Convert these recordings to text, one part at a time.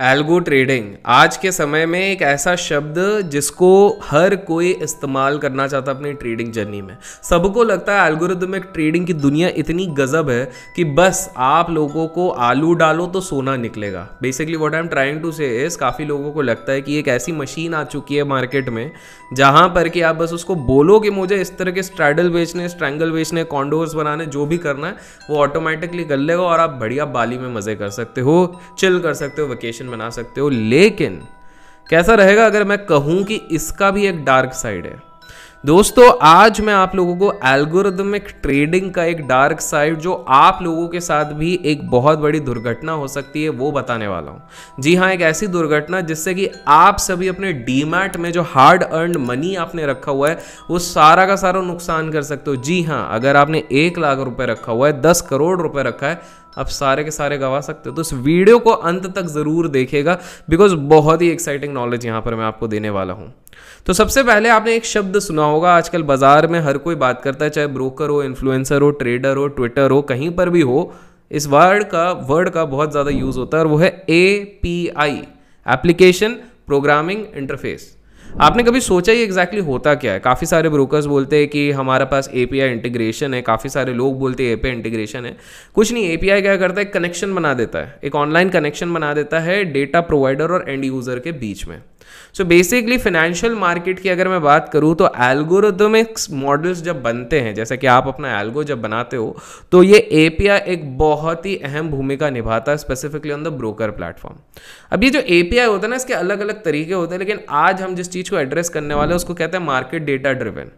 algo trading आज के समय में एक ऐसा शब्द जिसको हर कोई इस्तेमाल करना चाहता है अपनी ट्रेडिंग जर्नी में सबको लगता है एल्गोरिदमिक ट्रेडिंग की दुनिया इतनी गजब है कि बस आप लोगों को आलू डालो तो सोना निकलेगा basically what I am trying to say इस काफ़ी लोगों को लगता है कि एक ऐसी मशीन आ चुकी है मार्केट में जहाँ पर कि आप बस उसको बोलो कि मुझे इस तरह के स्ट्रैडल बेचने स्ट्रैंगल बेचने कॉन्डोर्स बनाने जो भी करना है वो ऑटोमेटिकली कर लेगा और आप बढ़िया बाली में मज़े कर सकते हो चिल कर सकते हो वेकेशन कॉम्बिनेशन बना सकते हो लेकिन कैसा रहेगा अगर मैं कहूं कि इसका भी एक डार्क साइड है दोस्तों आज मैं आप लोगों को एल्गोरिदमिक ट्रेडिंग का एक डार्क साइड जो आप लोगों के साथ भी एक बहुत बड़ी दुर्घटना हो सकती है वो बताने वाला हूँ जी हाँ एक ऐसी दुर्घटना जिससे कि आप सभी अपने डीमैट में जो हार्ड अर्न मनी आपने रखा हुआ है वो सारा का सारा नुकसान कर सकते हो जी हाँ अगर आपने एक लाख रुपये रखा हुआ है दस करोड़ रुपये रखा है आप सारे के सारे गवा सकते हो तो इस वीडियो को अंत तक ज़रूर देखेगा बिकॉज बहुत ही एक्साइटिंग नॉलेज यहाँ पर मैं आपको देने वाला हूँ तो सबसे पहले आपने एक शब्द सुना होगा आजकल बाजार में हर कोई बात करता है चाहे ब्रोकर हो इन्फ्लुएंसर हो ट्रेडर हो ट्विटर हो कहीं पर भी हो इस वर्ड का वर्ड का बहुत ज़्यादा यूज़ होता है और वो है A P I application programming interface आपने कभी सोचा ही एग्जैक्टली exactly होता क्या है काफ़ी सारे ब्रोकर्स बोलते हैं कि हमारा पास ए इंटीग्रेशन है काफ़ी सारे लोग बोलते हैं ए इंटीग्रेशन है कुछ नहीं ए क्या करता है कनेक्शन बना देता है एक ऑनलाइन कनेक्शन बना देता है डेटा प्रोवाइडर और एंड यूज़र के बीच में सो बेसिकली फाइनेंशियल मार्केट की अगर मैं बात करूँ तो एल्गोरिदमिक्स मॉडल्स जब बनते हैं जैसे कि आप अपना एल्गो जब बनाते हो तो ये एपीआई एक बहुत ही अहम भूमिका निभाता है specifically on the broker platform अब ये जो एपीआई होता है ना इसके अलग अलग तरीके होते हैं लेकिन आज हम जिस चीज़ को एड्रेस करने वाले हैं उसको कहते हैं मार्केट डेटा ड्रिवेन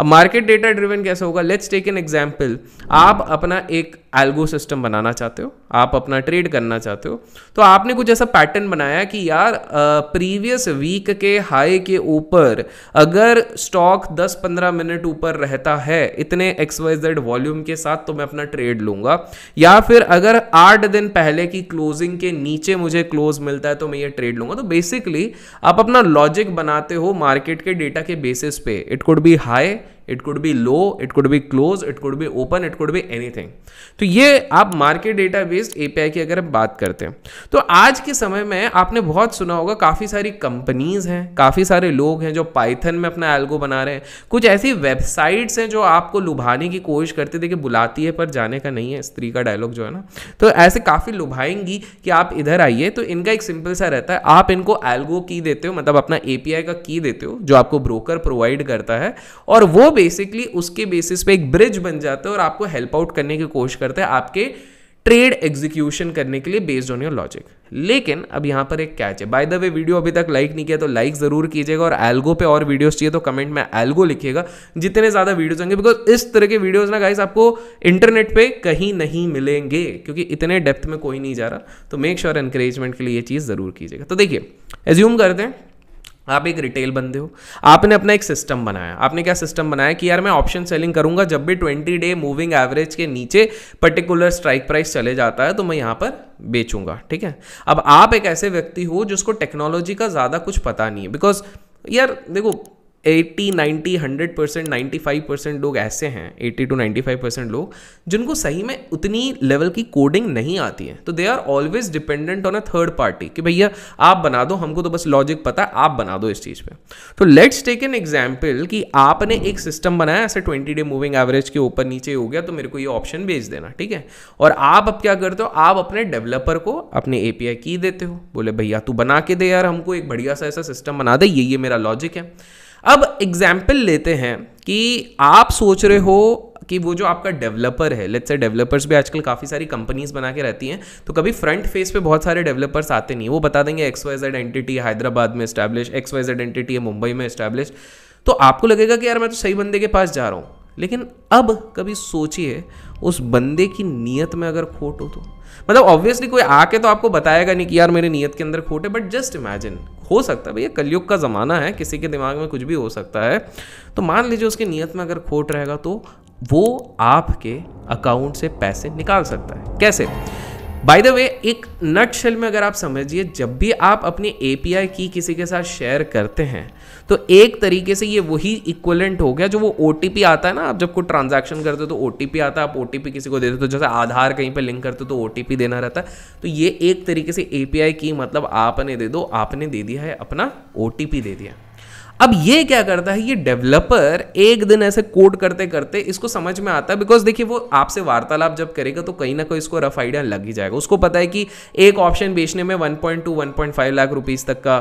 अब मार्केट डेटा ड्रिवन कैसे होगा लेट्स टेक एन एग्जाम्पल आप अपना एक एल्गो सिस्टम बनाना चाहते हो आप अपना ट्रेड करना चाहते हो तो आपने कुछ ऐसा पैटर्न बनाया कि यार प्रीवियस वीक के हाई के ऊपर अगर स्टॉक 10-15 मिनट ऊपर रहता है इतने एक्स वाई जेड वॉल्यूम के साथ तो मैं अपना ट्रेड लूंगा या फिर अगर आठ दिन पहले की क्लोजिंग के नीचे मुझे क्लोज मिलता है तो मैं ये ट्रेड लूंगा तो बेसिकली आप अपना लॉजिक बनाते हो मार्केट के डेटा के बेसिस पे it could be high okay it could be low it could be close it could be open it could be anything तो ये आप मार्केट डेटा बेस्ड एपीआई की अगर हम बात करते हैं तो आज के समय में आपने बहुत सुना होगा काफ़ी सारी कंपनीज़ हैं काफ़ी सारे लोग हैं जो पाइथन में अपना एल्गो बना रहे हैं कुछ ऐसी वेबसाइट्स हैं जो आपको लुभाने की कोशिश करती देखिए बुलाती है पर जाने का नहीं है स्त्री का डायलॉग जो है ना तो ऐसे काफ़ी लुभाएंगी कि आप इधर आइए तो इनका एक सिंपल सा रहता है आप इनको एल्गो की देते हो मतलब अपना ए का की देते हो जो आपको ब्रोकर प्रोवाइड करता है और वो बेसिकली उसके बेसिस पे एक ब्रिज बन जाता है और आपको हेल्प आउट करने की कोशिश करता है आपके ट्रेड एग्जीक्यूशन करने के लिए बेस्ड ऑन योर लॉजिक लेकिन अब यहाँ पर एक कैच है बाय द वे वीडियो अभी तक लाइक नहीं किया तो लाइक ज़रूर कीजिएगा और एल्गो पे और वीडियोस चाहिए तो कमेंट में एल्गो लिखिएगा जितने ज़्यादा वीडियोस होंगे बिकॉज इस तरह के वीडियोस ना गाइस आपको इंटरनेट पे कहीं नहीं मिलेंगे क्योंकि इतने डेप्थ में कोई नहीं जा रहा तो मेक श्योर एनकरेजमेंट के लिए ये चीज़ ज़रूर कीजिएगा तो देखिए एज्यूम करते हैं आप एक रिटेल बंदे हो आपने अपना एक सिस्टम बनाया आपने क्या सिस्टम बनाया कि यार मैं ऑप्शन सेलिंग करूंगा जब भी ट्वेंटी डे मूविंग एवरेज के नीचे पर्टिकुलर स्ट्राइक प्राइस चले जाता है तो मैं यहाँ पर बेचूंगा ठीक है अब आप एक ऐसे व्यक्ति हो जिसको टेक्नोलॉजी का ज़्यादा कुछ पता नहीं है बिकॉज यार देखो eighty ninety hundred percent ninety five percent लोग ऐसे हैं eighty to ninety five percent लोग जिनको सही में उतनी लेवल की कोडिंग नहीं आती है तो they are always dependent on a third party कि भैया आप बना दो हमको तो बस लॉजिक पता है आप बना दो इस चीज़ पे तो लेट्स टेक एन एग्जाम्पल कि आपने एक सिस्टम बनाया ऐसे ट्वेंटी डे मूविंग एवरेज के ऊपर नीचे हो गया तो मेरे को ये ऑप्शन भेज देना ठीक है और आप अब क्या करते हो आप अपने डेवलपर को अपने ए की देते हो बोले भैया तू बना के दे यार हमको एक बढ़िया सा ऐसा सिस्टम बना दे ये ये मेरा लॉजिक है अब एग्जाम्पल लेते हैं कि आप सोच रहे हो कि वो जो आपका डेवलपर है लेट्स से डेवलपर्स भी आजकल काफ़ी सारी कंपनीज बना के रहती हैं तो कभी फ्रंट फेस पे बहुत सारे डेवलपर्स आते नहीं वो बता देंगे X Y Z entity Hyderabad में establish X Y Z entity है मुंबई में इस्टेब्लिश तो आपको लगेगा कि यार मैं तो सही बंदे के पास जा रहा हूँ लेकिन अब कभी सोचिए उस बंदे की नीयत में अगर खोट हो तो मतलब ऑब्वियसली कोई आके तो आपको बताएगा नहीं कि यार मेरी नीयत के अंदर खोट है बट जस्ट इमेजिन हो सकता है भैया कलयुग का ज़माना है किसी के दिमाग में कुछ भी हो सकता है तो मान लीजिए उसकी नीयत में अगर खोट रहेगा तो वो आपके अकाउंट से पैसे निकाल सकता है कैसे बाय द वे एक नट शेल में अगर आप समझिए जब भी आप अपनी ए की किसी के साथ शेयर करते हैं तो एक तरीके से ये वही इक्वलेंट हो गया जो वो ओ आता है ना आप जब कोई ट्रांजेक्शन करते हो तो ओ आता है आप ओ किसी को देते हो तो जैसे आधार कहीं पर लिंक करते हो तो ओ देना रहता है तो ये एक तरीके से ए की मतलब आपने दे दो आपने दे दिया है अपना ओ दे दिया अब ये क्या करता है ये डेवलपर एक दिन ऐसे कोड करते करते इसको समझ में आता है बिकॉज देखिए वो आपसे वार्तालाप जब करेगा तो कहीं ना कहीं इसको रफ आइडिया लग ही जाएगा उसको पता है कि एक ऑप्शन बेचने में 1.2 1.5 लाख रुपीज़ तक का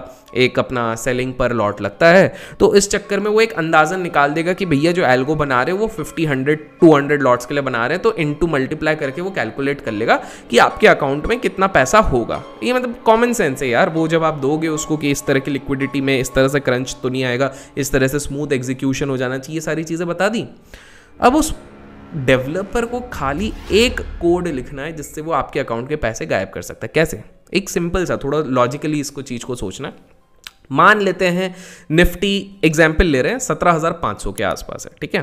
एक अपना सेलिंग पर लॉट लगता है तो इस चक्कर में वो एक अंदाजन निकाल देगा कि भैया जो एल्गो बना रहे वो fifty hundred two hundred lots के लिए बना रहे हैं तो इन मल्टीप्लाई करके वो कैलकुलेट कर लेगा कि आपके अकाउंट में कितना पैसा होगा ये मतलब कॉमन सेंस है यार वो जब आप दोगे उसको कि इस तरह की लिक्विडिटी में इस तरह से क्रंच तो नहीं नहीं आएगा इस तरह से स्मूथ एग्जीक्यूशन हो जाना चाहिए सारी चीज़ें बता दी अब उस डेवलपर को खाली एक कोड लिखना है जिससे वो आपके अकाउंट के पैसे गायब कर सकता है कैसे एक सिंपल सा थोड़ा लॉजिकली इसको चीज़ को सोचना मान लेते हैं निफ्टी एग्जाम्पल ले रहे हैं सत्रह हज़ार पाँच सौ के आसपास है ठीक है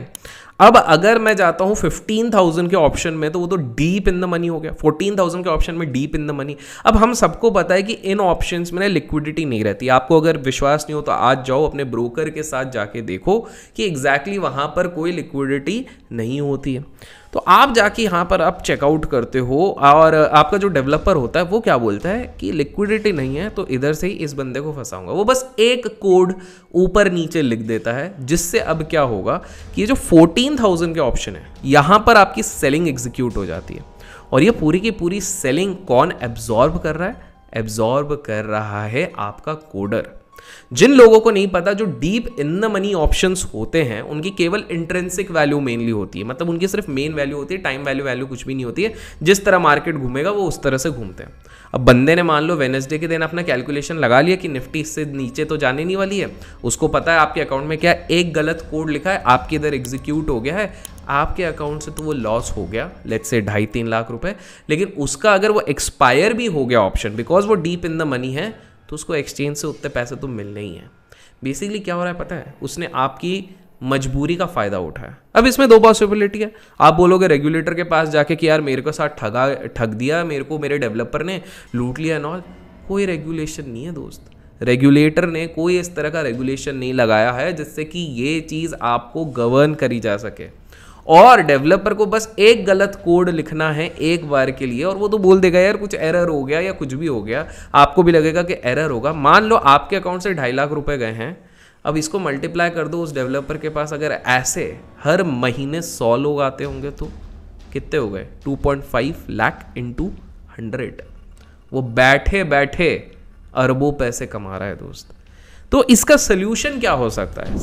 अब अगर मैं जाता हूँ फिफ्टीन थाउजेंड के ऑप्शन में तो वो तो डीप इन द मनी हो गया फोर्टीन थाउजेंड के ऑप्शन में डीप इन द मनी अब हम सबको पता है कि इन ऑप्शन में ना लिक्विडिटी नहीं रहती आपको अगर विश्वास नहीं हो तो आज जाओ अपने ब्रोकर के साथ जाके देखो कि एग्जैक्टली exactly वहाँ पर कोई लिक्विडिटी नहीं होती है तो आप जाके यहाँ पर आप चेकआउट करते हो और आपका जो डेवलपर होता है वो क्या बोलता है कि लिक्विडिटी नहीं है तो इधर से ही इस बंदे को फंसाऊंगा वो बस एक कोड ऊपर नीचे लिख देता है जिससे अब क्या होगा कि ये जो फोर्टीन थाउजेंड के ऑप्शन है यहाँ पर आपकी सेलिंग एग्जीक्यूट हो जाती है और ये पूरी की पूरी सेलिंग कौन एब्जॉर्ब कर रहा है एब्जॉर्ब कर रहा है आपका कोडर जिन लोगों को नहीं पता जो deep in the money option होते हैं उनकी केवल इंट्रेंसिक वैल्यू मेनली होती है मतलब उनकी सिर्फ मेन वैल्यू होती है टाइम वैल्यू वैल्यू कुछ भी नहीं होती है जिस तरह मार्केट घूमेगा वो उस तरह से घूमते हैं अब बंदे ने मान लो वेनसडे के दिन अपना कैलकुलेशन लगा लिया कि निफ्टी इससे नीचे तो जाने नहीं वाली है उसको पता है आपके अकाउंट में क्या एक गलत कोड लिखा है आपके इधर एग्जीक्यूट हो गया है आपके अकाउंट से तो वो लॉस हो गया लेट से ढाई तीन लाख रुपए लेकिन उसका अगर वो एक्सपायर भी हो गया ऑप्शन बिकॉज वो डीप इन द मनी है तो उसको एक्सचेंज से उतने पैसे तो मिलने ही हैं बेसिकली क्या हो रहा है पता है उसने आपकी मजबूरी का फ़ायदा उठाया अब इसमें दो पॉसिबिलिटी है आप बोलोगे रेगुलेटर के पास जाके कि यार मेरे को साथ ठगा ठग दिया मेरे को मेरे डेवलपर ने लूट लिया नॉल ऑल कोई रेगुलेशन नहीं है दोस्त रेगुलेटर ने कोई इस तरह का रेगुलेशन नहीं लगाया है जिससे कि ये चीज़ आपको गवर्न करी जा सके और डेवलपर को बस एक गलत कोड लिखना है एक बार के लिए और वो तो बोल देगा यार कुछ एरर हो गया या कुछ भी हो गया आपको भी लगेगा कि एरर होगा मान लो आपके अकाउंट से ढाई लाख रुपए गए हैं अब इसको मल्टीप्लाई कर दो उस डेवलपर के पास अगर ऐसे हर महीने सौ लोग आते होंगे तो कितने हो गए 2.5 लाख इंटू हंड्रेड वो बैठे बैठे अरबों पैसे कमा रहा है दोस्त तो इसका सल्यूशन क्या हो सकता है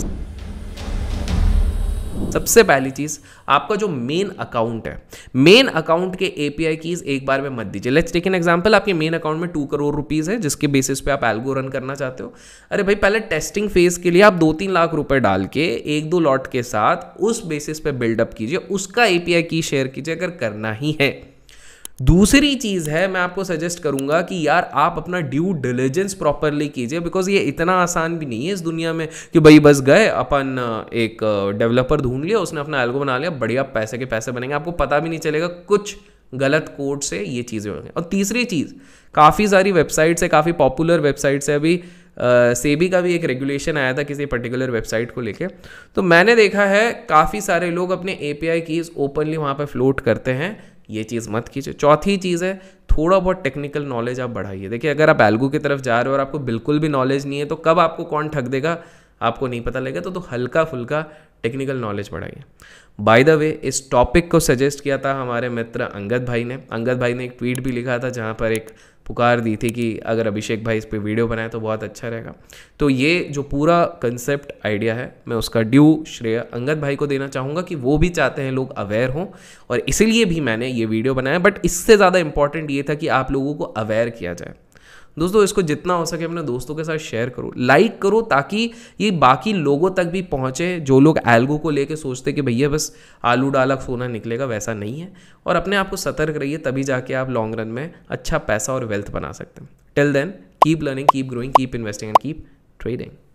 सबसे पहली चीज आपका जो मेन अकाउंट है मेन अकाउंट के एपीआई कीज एक बार में मत दीजिए लेट्स टेक एन एग्जांपल आपके मेन अकाउंट में टू करोड़ रुपीज है जिसके बेसिस पे आप एल्गो रन करना चाहते हो अरे भाई पहले टेस्टिंग फेज के लिए आप दो तीन लाख रुपए डाल के एक दो लॉट के साथ उस बेसिस पे बिल्डअप कीजिए उसका एपीआई की शेयर कीजिए अगर करना ही है दूसरी चीज़ है मैं आपको सजेस्ट करूंगा कि यार आप अपना ड्यू डिलीजेंस प्रॉपरली कीजिए बिकॉज ये इतना आसान भी नहीं है इस दुनिया में कि भाई बस गए अपन एक डेवलपर ढूंढ लिया उसने अपना एल्गो बना लिया बढ़िया पैसे के पैसे बनेंगे आपको पता भी नहीं चलेगा कुछ गलत कोड से ये चीज़ें होंगी और तीसरी चीज़ काफ़ी सारी वेबसाइट्स है काफ़ी पॉपुलर वेबसाइट्स है अभी सेबी का भी एक रेगुलेशन आया था किसी पर्टिकुलर वेबसाइट को लेके तो मैंने देखा है काफ़ी सारे लोग अपने ए पी कीज़ ओपनली वहाँ पर फ्लोट करते हैं ये चीज़ मत कीजिए चौथी चीज़ है थोड़ा बहुत टेक्निकल नॉलेज आप बढ़ाइए देखिए अगर आप एल्गू की तरफ जा रहे हो और आपको बिल्कुल भी नॉलेज नहीं है तो कब आपको कौन ठग देगा आपको नहीं पता लगेगा तो, तो हल्का फुल्का टेक्निकल नॉलेज बढ़ाइए बाय द वे इस टॉपिक को सजेस्ट किया था हमारे मित्र अंगद भाई ने अंगद भाई ने एक ट्वीट भी लिखा था जहाँ पर एक पुकार दी थी कि अगर अभिषेक भाई इस पर वीडियो बनाए तो बहुत अच्छा रहेगा तो ये जो पूरा कंसेप्ट आइडिया है मैं उसका ड्यू श्रेय अंगद भाई को देना चाहूँगा कि वो भी चाहते हैं लोग अवेयर हों और इसीलिए भी मैंने ये वीडियो बनाया बट इससे ज़्यादा इंपॉर्टेंट ये था कि आप लोगों को अवेयर किया जाए दोस्तों इसको जितना हो सके अपने दोस्तों के साथ शेयर करो लाइक करो ताकि ये बाकी लोगों तक भी पहुँचे जो लोग एल्गो को लेके सोचते कि भैया बस आलू डाला सोना निकलेगा वैसा नहीं है और अपने आप को सतर्क रहिए तभी जाके आप लॉन्ग रन में अच्छा पैसा और वेल्थ बना सकते हैं till then keep learning keep growing keep investing and keep trading